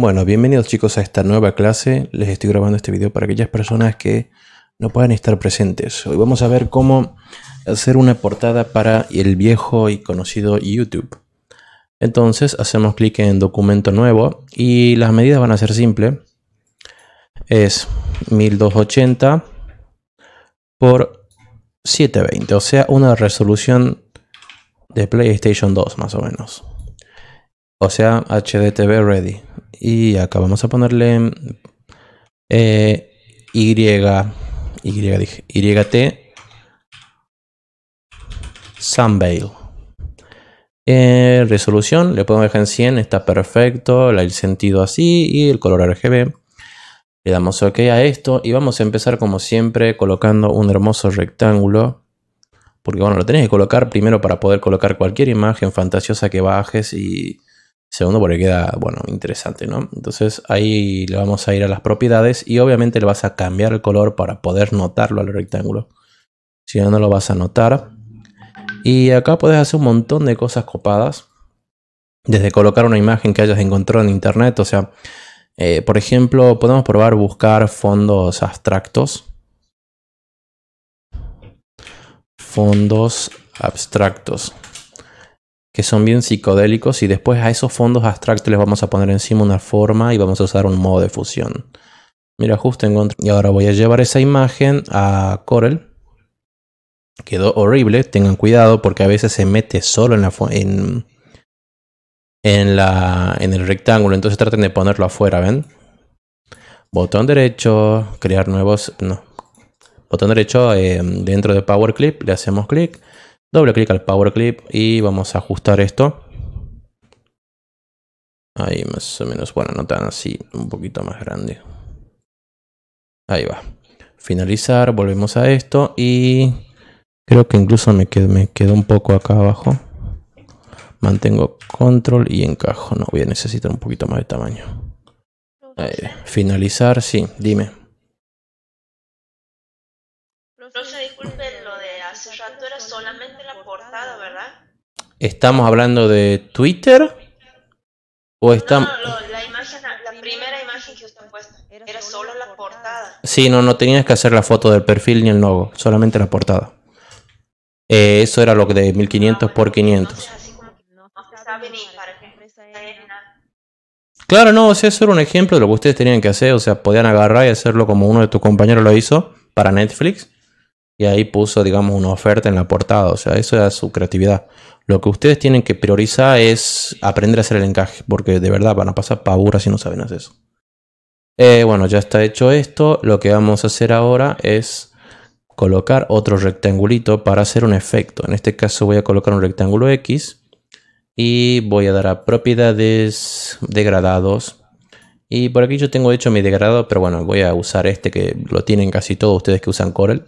Bueno, bienvenidos chicos a esta nueva clase. Les estoy grabando este video para aquellas personas que no puedan estar presentes. Hoy vamos a ver cómo hacer una portada para el viejo y conocido YouTube. Entonces hacemos clic en documento nuevo y las medidas van a ser simples. Es 1280 por 720, o sea una resolución de PlayStation 2 más o menos o sea, HDTV Ready. Y acá vamos a ponerle eh, Y, Y dije, YT Sun Eh, resolución, le podemos dejar en 100, está perfecto, el sentido así y el color RGB. Le damos OK a esto y vamos a empezar como siempre colocando un hermoso rectángulo. Porque bueno, lo tenés que colocar primero para poder colocar cualquier imagen fantasiosa que bajes y Segundo, porque queda, bueno, interesante, ¿no? Entonces ahí le vamos a ir a las propiedades y obviamente le vas a cambiar el color para poder notarlo al rectángulo. Si no, no lo vas a notar. Y acá puedes hacer un montón de cosas copadas. Desde colocar una imagen que hayas encontrado en internet. O sea, eh, por ejemplo, podemos probar buscar fondos abstractos. Fondos abstractos que son bien psicodélicos y después a esos fondos abstractos les vamos a poner encima una forma y vamos a usar un modo de fusión. Mira, justo encontré. Y ahora voy a llevar esa imagen a Corel. Quedó horrible, tengan cuidado porque a veces se mete solo en la, en, en, la, en el rectángulo, entonces traten de ponerlo afuera, ¿ven? Botón derecho, crear nuevos, no. Botón derecho eh, dentro de Power Clip, le hacemos clic Doble clic al power clip y vamos a ajustar esto. Ahí más o menos, bueno, no tan así, un poquito más grande. Ahí va. Finalizar, volvemos a esto y creo que incluso me quedó, un poco acá abajo. Mantengo control y encajo. No, voy a necesitar un poquito más de tamaño. finalizar, sí, dime. ¿verdad? ¿Estamos hablando de Twitter? ¿O estamos.? la, primera imagen que usted ha puesto era solo la portada. Sí, no, no tenías que hacer la foto del perfil ni el logo, solamente la portada. Eh, eso era lo de 1500 ah, por 500. Claro, no, o sea, eso era un ejemplo de lo que ustedes tenían que hacer, o sea, podían agarrar y hacerlo como uno de tus compañeros lo hizo para Netflix, y ahí puso, digamos, una oferta en la portada. O sea, eso era su creatividad. Lo que ustedes tienen que priorizar es aprender a hacer el encaje, porque de verdad van a pasar pavuras si no saben hacer eso. Eh, bueno, ya está hecho esto. Lo que vamos a hacer ahora es colocar otro rectangulito para hacer un efecto. En este caso voy a colocar un rectángulo X y voy a dar a propiedades, degradados. Y por aquí yo tengo hecho mi degradado, pero bueno, voy a usar este que lo tienen casi todos ustedes que usan Corel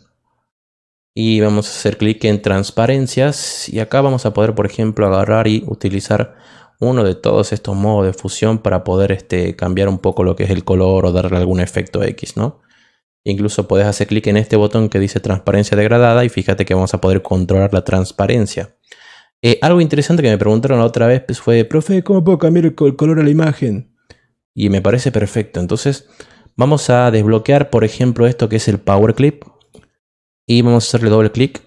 y vamos a hacer clic en transparencias y acá vamos a poder por ejemplo agarrar y utilizar uno de todos estos modos de fusión para poder este, cambiar un poco lo que es el color o darle algún efecto X, ¿no? Incluso puedes hacer clic en este botón que dice transparencia degradada y fíjate que vamos a poder controlar la transparencia. Eh, algo interesante que me preguntaron la otra vez pues, fue, profe, ¿cómo puedo cambiar el, el color a la imagen? Y me parece perfecto. Entonces vamos a desbloquear, por ejemplo, esto que es el Power Clip y vamos a hacerle doble clic.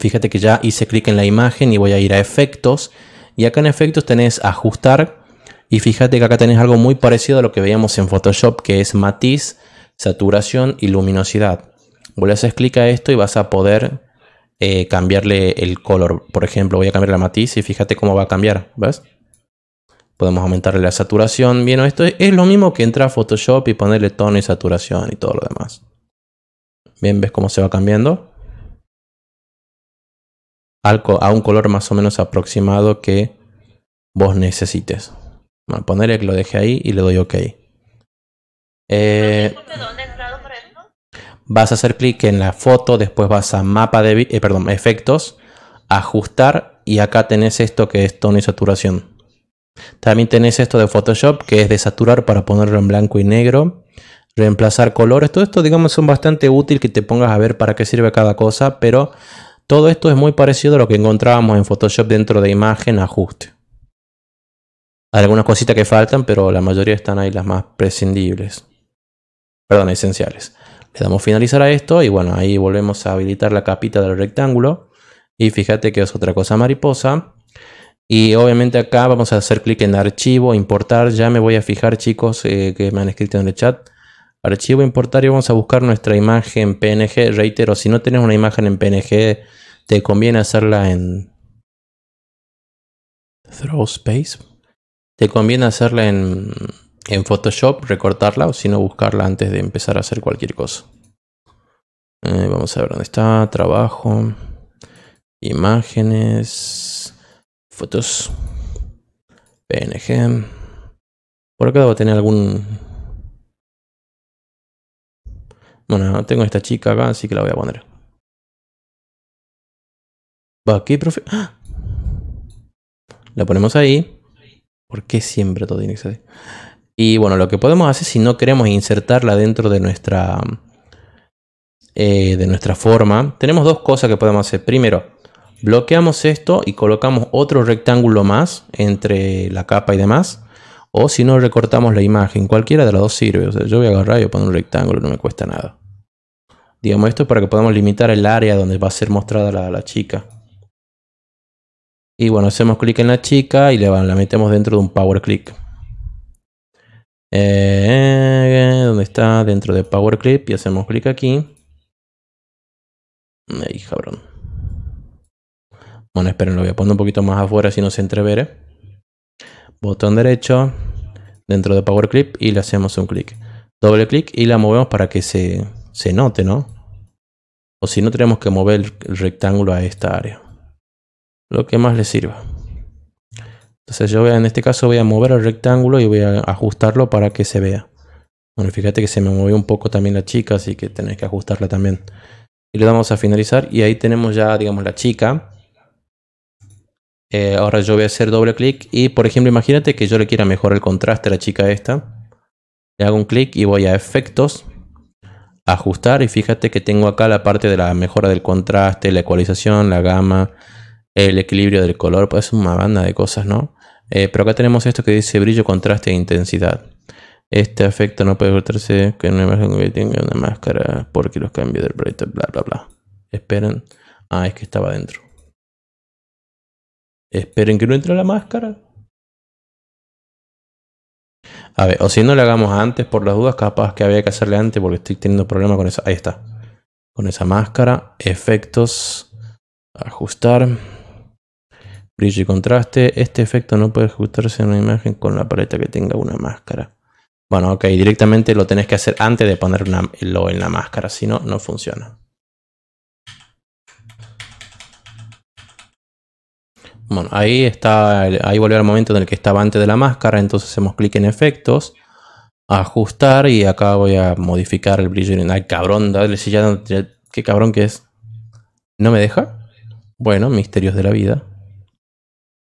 Fíjate que ya hice clic en la imagen y voy a ir a efectos. Y acá en efectos tenés ajustar. Y fíjate que acá tenés algo muy parecido a lo que veíamos en Photoshop, que es matiz, saturación y luminosidad. Vos a hacer clic a esto y vas a poder eh, cambiarle el color. Por ejemplo, voy a cambiar la matiz y fíjate cómo va a cambiar. ¿Ves? Podemos aumentarle la saturación. Bien, esto es lo mismo que entrar a Photoshop y ponerle tono y saturación y todo lo demás. Bien, ves cómo se va cambiando. a un color más o menos aproximado que vos necesites. Bueno, ponerle que lo deje ahí y le doy OK. Eh, vas a hacer clic en la foto, después vas a mapa de eh, perdón, efectos, ajustar y acá tenés esto que es tono y saturación. También tenés esto de Photoshop que es desaturar para ponerlo en blanco y negro reemplazar colores. Todo esto, digamos, son bastante útil que te pongas a ver para qué sirve cada cosa, pero todo esto es muy parecido a lo que encontrábamos en Photoshop dentro de imagen, ajuste. Hay algunas cositas que faltan, pero la mayoría están ahí las más prescindibles. Perdón, esenciales. Le damos finalizar a esto y bueno, ahí volvemos a habilitar la capita del rectángulo. Y fíjate que es otra cosa mariposa. Y obviamente acá vamos a hacer clic en archivo, importar. Ya me voy a fijar chicos eh, que me han escrito en el chat Archivo importar y vamos a buscar nuestra imagen PNG. Reitero, si no tienes una imagen en PNG, te conviene hacerla en Throw Space. Te conviene hacerla en, en Photoshop, recortarla o si no buscarla antes de empezar a hacer cualquier cosa. Eh, vamos a ver dónde está. Trabajo. Imágenes. Fotos. PNG. Por acá debo tener algún bueno, tengo esta chica acá, así que la voy a poner. Va, aquí, profe? ¡Ah! La ponemos ahí. ¿Por qué siempre todo tiene que ser Y bueno, lo que podemos hacer si no queremos insertarla dentro de nuestra, eh, de nuestra forma, tenemos dos cosas que podemos hacer. Primero, bloqueamos esto y colocamos otro rectángulo más entre la capa y demás. O si no, recortamos la imagen. Cualquiera de las dos sirve. O sea, yo voy a agarrar y voy a poner un rectángulo, no me cuesta nada. Digamos esto para que podamos limitar el área donde va a ser mostrada la, chica. Y bueno, hacemos clic en la chica y le, la metemos dentro de un Power Click. Eh, ¿Dónde está? Dentro de Power Clip y hacemos clic aquí. Ahí, cabrón. Bueno, esperen, lo voy a poner un poquito más afuera si no se entrevere. Botón derecho, dentro de Power Clip y le hacemos un clic. Doble clic y la movemos para que se, se note, ¿no? O si no, tenemos que mover el rectángulo a esta área. Lo que más le sirva. Entonces yo voy en este caso voy a mover el rectángulo y voy a ajustarlo para que se vea. Bueno, fíjate que se me movió un poco también la chica, así que tenés que ajustarla también. Y le damos a finalizar y ahí tenemos ya, digamos, la chica. Eh, ahora yo voy a hacer doble clic y, por ejemplo, imagínate que yo le quiera mejorar el contraste a la chica esta. Le hago un clic y voy a efectos, ajustar y fíjate que tengo acá la parte de la mejora del contraste, la ecualización, la gama, el equilibrio del color, pues es una banda de cosas, ¿no? Eh, pero acá tenemos esto que dice brillo, contraste e intensidad. Este efecto no puede cortarse que no imagen que tenga una máscara porque los cambios del proyecto, bla, bla, bla. Esperen. Ah, es que estaba dentro. Esperen que no entre la máscara. A ver, o si no le hagamos antes por las dudas, capaz que había que hacerle antes porque estoy teniendo problemas con esa. Ahí está. Con esa máscara, efectos, ajustar, brillo y contraste. Este efecto no puede ajustarse en una imagen con la paleta que tenga una máscara. Bueno, ok, directamente lo tenés que hacer antes de ponerlo en la máscara, si no, no funciona. ahí está, ahí volvió al momento en el que estaba antes de la máscara, entonces hacemos clic en efectos, ajustar y acá voy a modificar el brillo. Ay, cabrón, dale, si ya, qué cabrón que es. ¿No me deja? Bueno, misterios de la vida.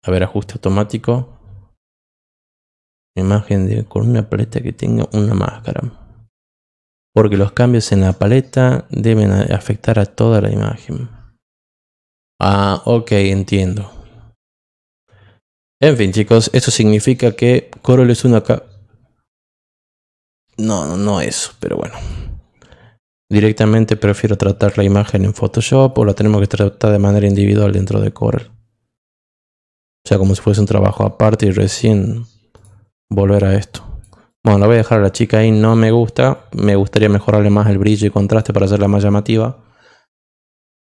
A ver, ajuste automático. Imagen de, con una paleta que tenga una máscara. Porque los cambios en la paleta deben afectar a toda la imagen. Ah, ok, entiendo. En fin, chicos, eso significa que Corel es una... acá. no, no, no eso, pero bueno. Directamente prefiero tratar la imagen en Photoshop o la tenemos que tratar de manera individual dentro de Corel. O sea, como si fuese un trabajo aparte y recién volver a esto. Bueno, la voy a dejar a la chica ahí, no me gusta. Me gustaría mejorarle más el brillo y contraste para hacerla más llamativa.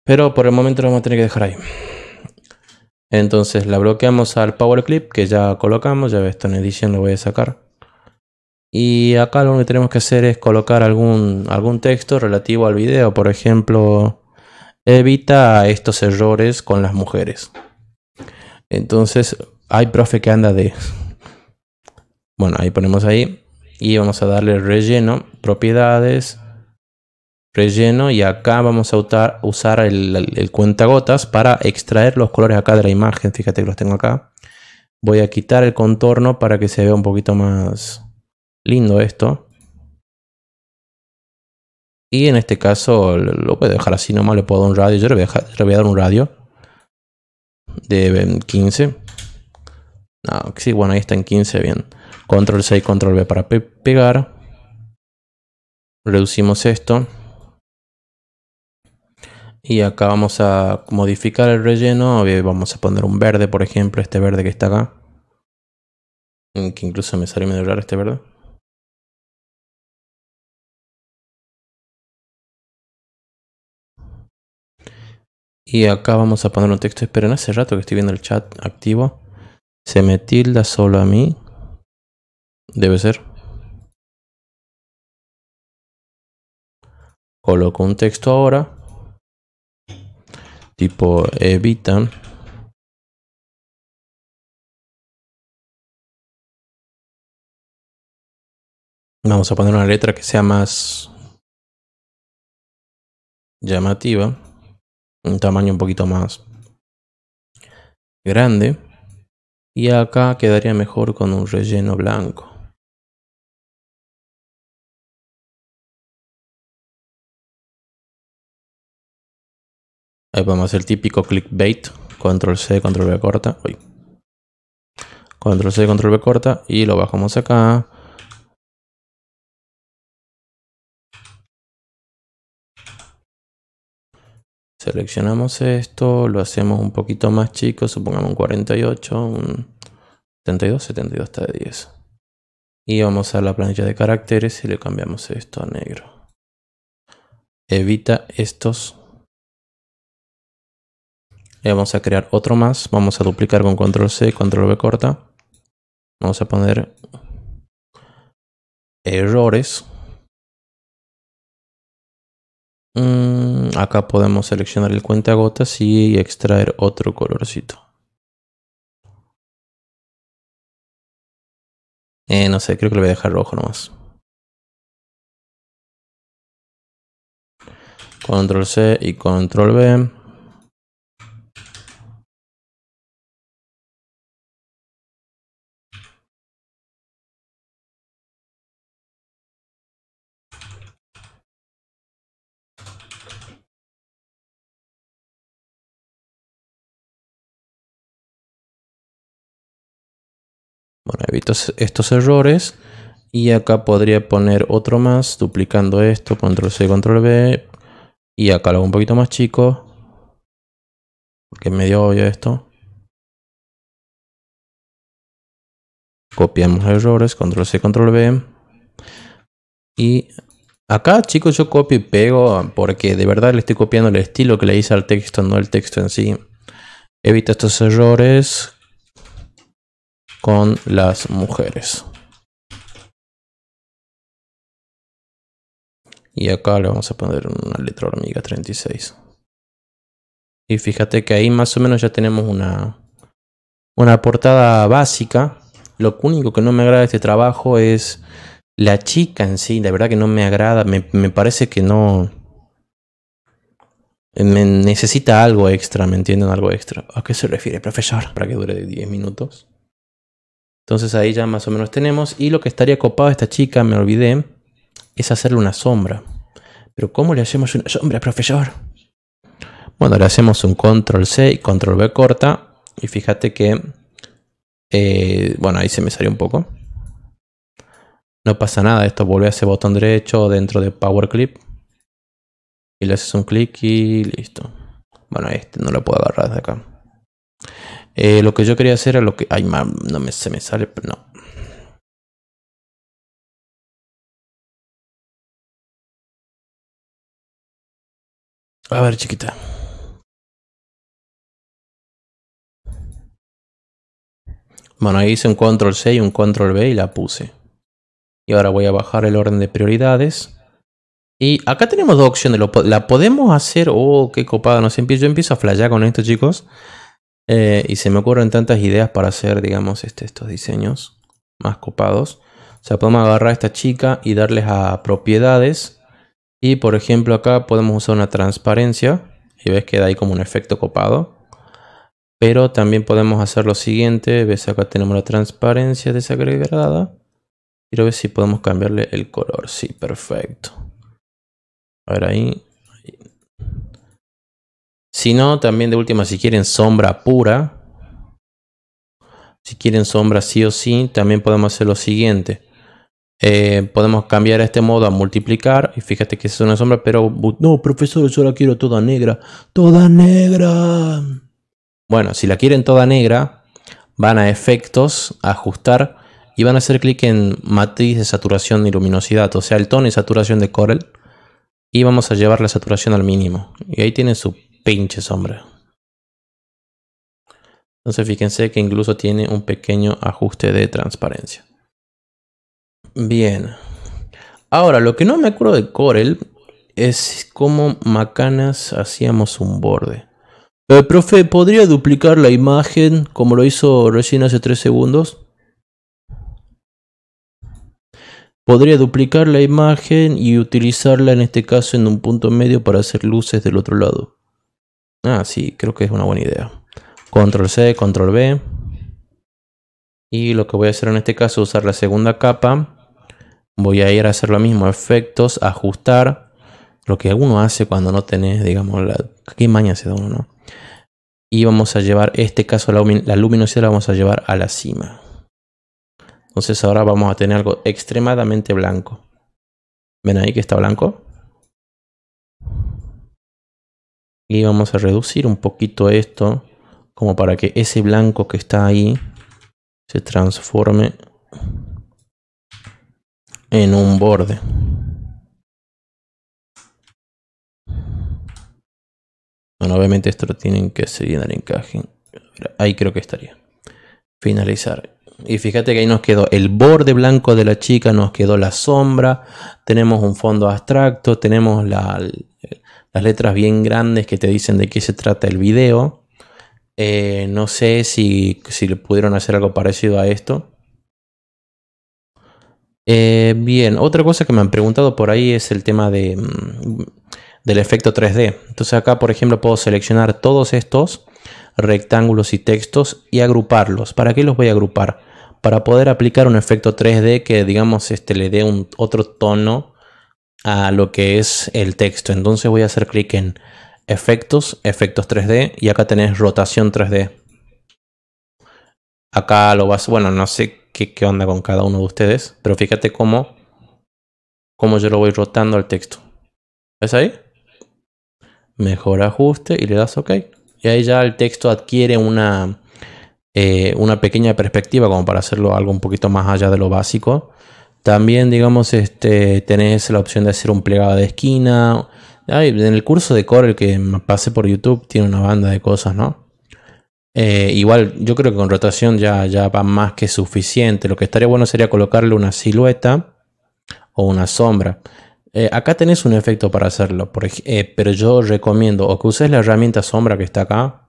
Pero por el momento la vamos a tener que dejar ahí. Entonces la bloqueamos al power clip que ya colocamos, ya esto en edición lo voy a sacar. Y acá lo que tenemos que hacer es colocar algún, algún texto relativo al video, por ejemplo, evita estos errores con las mujeres. Entonces, hay profe que anda de... Bueno, ahí ponemos ahí y vamos a darle relleno, propiedades, relleno y acá vamos a usar, el, cuentagotas para extraer los colores acá de la imagen. Fíjate que los tengo acá. Voy a quitar el contorno para que se vea un poquito más lindo esto. Y en este caso lo voy a dejar así nomás, le puedo dar un radio. Yo le voy a, dar un radio de 15. sí, bueno, ahí está en 15, bien. Control C, Control B para pegar. Reducimos esto y acá vamos a modificar el relleno, eh, vamos a poner un verde por ejemplo, este verde que está acá, mm, que incluso me sale medio raro este verde. Y acá vamos a poner un texto, esperen, hace rato que estoy viendo el chat activo. Se me tilda solo a mí. Debe ser. Coloco un texto ahora tipo evitan Vamos a poner una letra que sea más llamativa. Un tamaño un poquito más grande. Y acá quedaría mejor con un relleno blanco. Ahí podemos hacer el típico clickbait. Control C, control B corta. Control C, control V corta. Y lo bajamos acá. Seleccionamos esto, lo hacemos un poquito más chico, supongamos un 48, un 72, 72 está de 10. Y vamos a la planilla de caracteres y le cambiamos esto a negro. Evita estos eh, vamos a crear otro más. Vamos a duplicar con control C, y control V corta. Vamos a poner errores. Mm, acá podemos seleccionar el gotas y extraer otro colorcito. Eh, no sé, creo que lo voy a dejar rojo nomás. Control C y Control V. evito estos errores. Y acá podría poner otro más, duplicando esto, control C, control B. Y acá lo hago un poquito más chico. Porque es medio obvio esto. Copiamos errores, control C, control B. Y acá, chicos, yo copio y pego porque de verdad le estoy copiando el estilo que le hice al texto, no el texto en sí. Evito estos errores, con las mujeres. Y acá le vamos a poner una letra hormiga 36. Y fíjate que ahí más o menos ya tenemos una, una portada básica. Lo único que no me agrada de este trabajo es la chica en sí. La verdad que no me agrada. Me, me parece que no... Me necesita algo extra, ¿me entienden? Algo extra. ¿A qué se refiere, profesor? Para que dure 10 minutos. Entonces ahí ya más o menos tenemos. Y lo que estaría copado esta chica, me olvidé, es hacerle una sombra. Pero ¿cómo le hacemos una sombra, profesor? Bueno, le hacemos un control C y control v corta. Y fíjate que... Eh, bueno, ahí se me salió un poco. No pasa nada, esto vuelve a ese botón derecho dentro de Power Clip. Y le haces un clic y listo. Bueno, este no lo puedo agarrar de acá. Eh, lo que yo quería hacer era lo que... Ay, no me, se me sale, pero no. A ver, chiquita. Bueno, ahí hice un control C y un control B y la puse. Y ahora voy a bajar el orden de prioridades. Y acá tenemos dos opciones. la podemos hacer. Oh, qué copada. no empiezo, yo empiezo a flashear con esto, chicos. Eh, y se me ocurren tantas ideas para hacer, digamos, este, estos diseños más copados. O sea, podemos agarrar a esta chica y darles a propiedades. Y por ejemplo, acá podemos usar una transparencia. Y ves que da ahí como un efecto copado. Pero también podemos hacer lo siguiente. Ves acá tenemos la transparencia desagregada. Quiero ver si podemos cambiarle el color. Sí, perfecto. A ver ahí. Si no, también de última, si quieren sombra pura, si quieren sombra sí o sí, también podemos hacer lo siguiente. Eh, podemos cambiar este modo a multiplicar. Y fíjate que es una sombra, pero... No, profesor, yo la quiero toda negra. Toda negra. Bueno, si la quieren toda negra, van a efectos, ajustar y van a hacer clic en matriz de saturación y luminosidad, o sea, el tono y saturación de Corel. Y vamos a llevar la saturación al mínimo. Y ahí tienen su pinche sombra. Entonces fíjense que incluso tiene un pequeño ajuste de transparencia. Bien. Ahora, lo que no me acuerdo de Corel es cómo macanas hacíamos un borde. profe, ¿podría duplicar la imagen como lo hizo recién hace 3 segundos? Podría duplicar la imagen y utilizarla en este caso en un punto medio para hacer luces del otro lado. Ah, sí, creo que es una buena idea. Control C, Control B. Y lo que voy a hacer en este caso es usar la segunda capa. Voy a ir a hacer lo mismo, efectos, ajustar. Lo que uno hace cuando no tenés, digamos, la, qué maña se da uno, Y vamos a llevar, este caso, la luminosidad la vamos a llevar a la cima. Entonces ahora vamos a tener algo extremadamente blanco. ¿Ven ahí que está blanco? y vamos a reducir un poquito esto como para que ese blanco que está ahí se transforme en un borde. Bueno, obviamente esto lo tienen que seguir en el encaje. Ahí creo que estaría. Finalizar. Y fíjate que ahí nos quedó el borde blanco de la chica, nos quedó la sombra, tenemos un fondo abstracto, tenemos la, las letras bien grandes que te dicen de qué se trata el video. Eh, no sé si, si pudieron hacer algo parecido a esto. Eh, bien, otra cosa que me han preguntado por ahí es el tema mm, del efecto 3D. Entonces acá, por ejemplo, puedo seleccionar todos estos rectángulos y textos y agruparlos. ¿Para qué los voy a agrupar? Para poder aplicar un efecto 3D que, digamos, este, le dé un, otro tono a lo que es el texto. Entonces voy a hacer clic en efectos, efectos 3D y acá tenés rotación 3D. Acá lo vas, bueno, no sé qué, qué onda con cada uno de ustedes, pero fíjate cómo, cómo yo lo voy rotando al texto. es ahí? Mejor ajuste y le das OK. Y ahí ya el texto adquiere una, eh, una pequeña perspectiva como para hacerlo algo un poquito más allá de lo básico. También, digamos, este, tenés la opción de hacer un plegado de esquina. en el curso de Corel que pasé por YouTube tiene una banda de cosas, ¿no? Eh, igual, yo creo que con rotación ya, ya va más que suficiente. Lo que estaría bueno sería colocarle una silueta o una sombra. Eh, acá tenés un efecto para hacerlo, eh, pero yo recomiendo o que uses la herramienta sombra que está acá.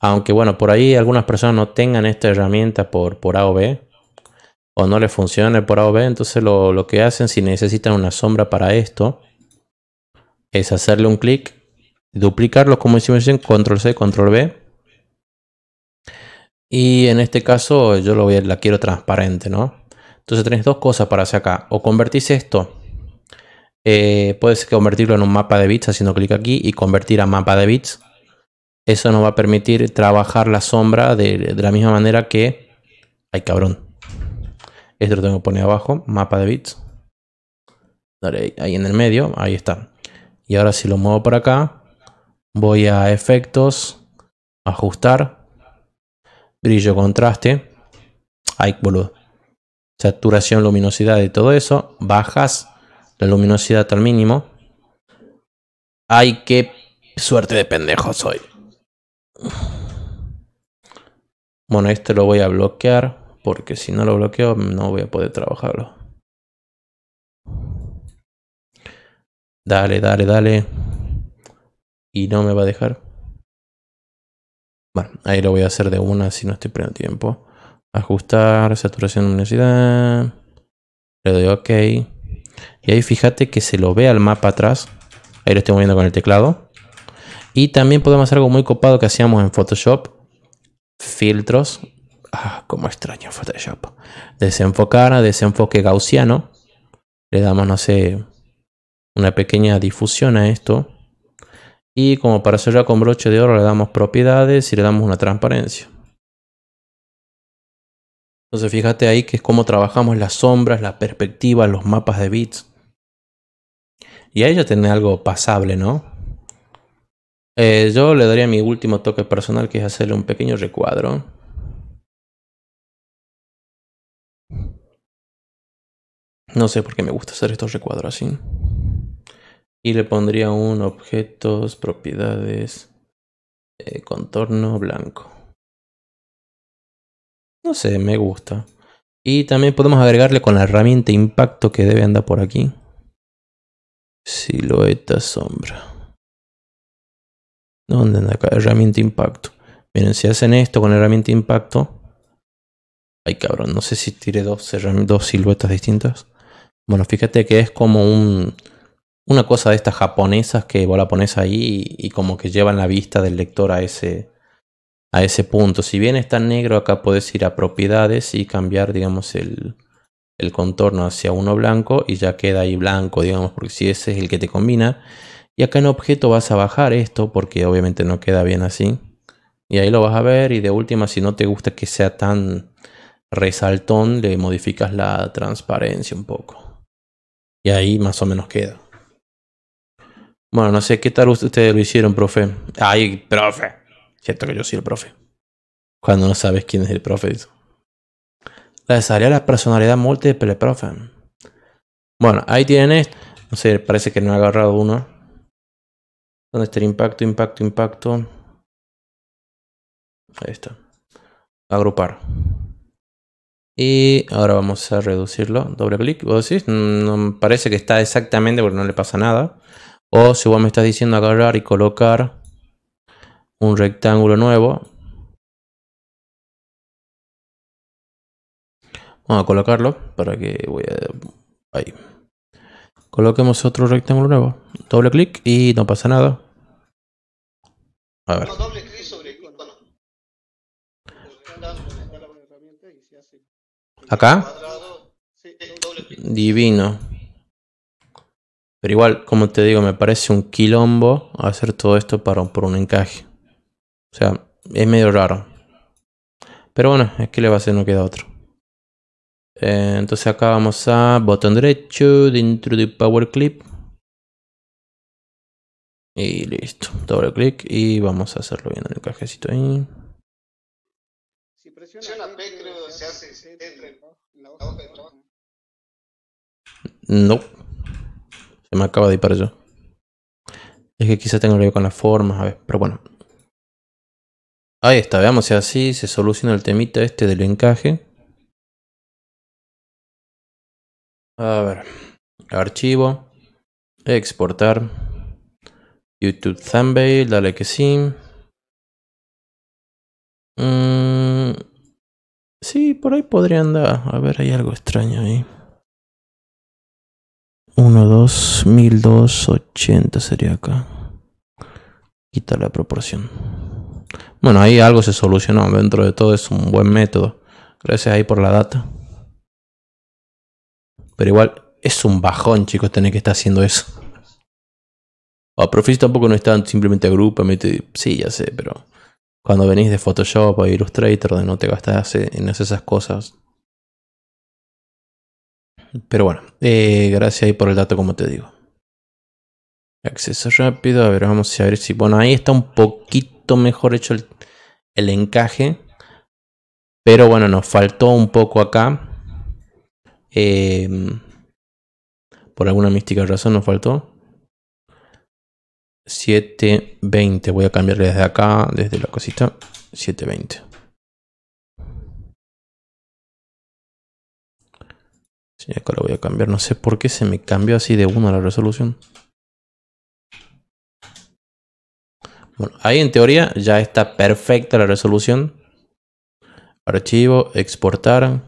Aunque bueno, por ahí algunas personas no tengan esta herramienta por, por A o B o no le funcione por A o B, entonces lo, que hacen si necesitan una sombra para esto es hacerle un clic, duplicarlo como hicimos en control C, control B. Y en este caso yo lo voy la quiero transparente, ¿no? Entonces tenés dos cosas para hacer acá. O convertís esto, eh, puedes convertirlo en un mapa de bits haciendo clic aquí y convertir a mapa de bits. Eso nos va a permitir trabajar la sombra de, de la misma manera que... ¡Ay, cabrón! Esto lo tengo que poner abajo, mapa de bits. ahí en el medio, ahí está. Y ahora si lo muevo por acá, voy a efectos, ajustar, brillo, contraste. Ay, boludo. Saturación, luminosidad y todo eso. Bajas la luminosidad al mínimo. Ay, qué suerte de pendejo soy. Bueno, este lo voy a bloquear porque si no lo bloqueo no voy a poder trabajarlo. Dale, dale, dale. Y no me va a dejar. Bueno, ahí lo voy a hacer de una si no estoy perdiendo tiempo. Ajustar, saturación, luminosidad. Le doy OK. Y ahí fíjate que se lo ve al mapa atrás. Ahí lo estoy moviendo con el teclado. Y también podemos hacer algo muy copado que hacíamos en Photoshop. Filtros. Ah, como extraño Photoshop. Desenfocar, desenfoque gaussiano. Le damos, no sé, una pequeña difusión a esto. Y como para hacerlo con broche de oro le damos propiedades y le damos una transparencia. Entonces fíjate ahí que es como trabajamos las sombras, la perspectiva, los mapas de bits. Y ahí ya tiene algo pasable, ¿no? Eh, yo le daría mi último toque personal que es hacerle un pequeño recuadro. No sé por qué me gusta hacer estos recuadros así. Y le pondría un objetos, propiedades, eh, contorno blanco. No sé, me gusta. Y también podemos agregarle con la herramienta impacto que debe andar por aquí. Silueta sombra. ¿Dónde anda acá? Herramienta impacto. Miren, si hacen esto con la herramienta impacto. Ay cabrón, no sé si tiré dos, dos siluetas distintas. Bueno, fíjate que es como un, una cosa de estas japonesas que vos la pones ahí y, como que llevan la vista del lector a ese, a ese punto. Si bien está negro, acá puedes ir a propiedades y cambiar, digamos, el, el contorno hacia uno blanco y ya queda ahí blanco, digamos, porque si ese es el que te combina. Y acá en objeto vas a bajar esto porque obviamente no queda bien así. Y ahí lo vas a ver y de última, si no te gusta que sea tan resaltón, le modificas la transparencia un poco. Y ahí más o menos queda. Bueno, no sé qué tal ustedes lo hicieron, profe. Ay, profe. cierto que yo soy el profe. Cuando no sabes quién es el profe. desarrolla la personalidad múltiple, profe. Bueno, ahí tienen No sé, parece que no ha agarrado uno. ¿Dónde está el impacto? Impacto, impacto. Ahí está. Agrupar. Y ahora vamos a reducirlo. Doble clic. Vos decís, mm, no, parece que está exactamente porque no le pasa nada. O si vos me estás diciendo agarrar y colocar un rectángulo nuevo. Vamos a colocarlo para que voy a... Ahí. Coloquemos otro rectángulo nuevo. Doble clic y no pasa nada. A ver. Acá. Divino. Pero igual, como te digo, me parece un quilombo hacer todo esto para, por un encaje. O sea, es medio raro. Pero bueno, es que le va a hacer, no queda otro. Eh, entonces acá vamos a botón derecho, dentro de Power Clip. Y listo, doble clic y vamos a hacerlo bien en el cajecito ahí. Si presiona no. Se me acaba de ir para yo. Es que quizá tengo que ver con las formas, a ver, pero bueno. Ahí está, veamos si así se soluciona el temita este del encaje. A ver, archivo, exportar, YouTube Thumbnail, dale que sí. mmm Sí, por ahí podría andar. A ver, hay algo extraño ahí. 1, 2, ochenta sería acá. Quita la proporción. Bueno, ahí algo se solucionó. Dentro de todo es un buen método. Gracias ahí por la data. Pero igual es un bajón, chicos, tener que estar haciendo eso. A ah, tampoco no están simplemente agrupa, mete. Sí, ya sé, pero cuando venís de Photoshop o Illustrator, de no te gastas en esas cosas. Pero bueno, eh, gracias ahí por el dato, como te digo. Acceso rápido, a ver, vamos a ver si. Bueno, ahí está un poquito mejor hecho el, encaje. Pero bueno, nos faltó un poco acá. Eh, por alguna mística razón nos faltó. 720. Voy a cambiarle desde acá, desde la cosita. 720. Sí, acá lo voy a cambiar. No sé por qué se me cambió así de uno la resolución. Bueno, ahí en teoría ya está perfecta la resolución. Archivo, exportar.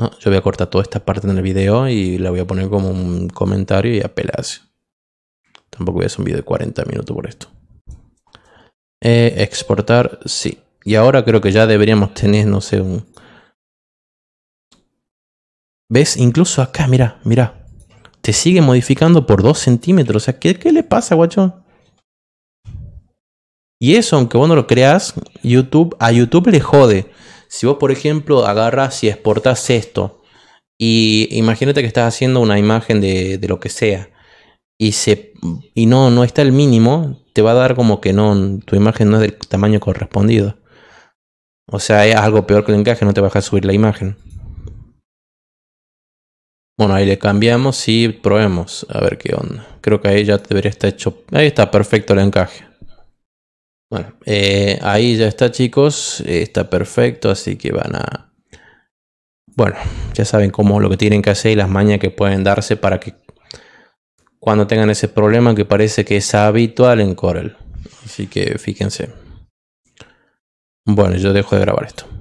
yo voy a cortar toda esta parte en el video y la voy a poner como un comentario y apelarse. Tampoco voy a hacer un video de 40 minutos por esto. Eh, exportar, sí. Y ahora creo que ya deberíamos tener, no sé, un... ¿Ves? Incluso acá, mira, mira. Te sigue modificando por 2 centímetros. O sea, ¿qué, le pasa, guachón? Y eso, aunque vos no lo creas, YouTube, a YouTube le jode. Si vos, por ejemplo, agarras y exportas esto, y imagínate que estás haciendo una imagen de lo que sea, y, y no, no está el mínimo, te va a dar como que no, tu imagen no es del tamaño correspondido. O sea, es algo peor que el encaje, no te vas a subir la imagen. Bueno, ahí le cambiamos y probemos. A ver qué onda. Creo que ahí ya debería estar hecho. Ahí está, perfecto el encaje. Bueno, eh, ahí ya está, chicos. Está perfecto, así que van a. Bueno, ya saben cómo lo que tienen que hacer y las mañas que pueden darse para que cuando tengan ese problema que parece que es habitual en Corel. Así que fíjense. Bueno, yo dejo de grabar esto.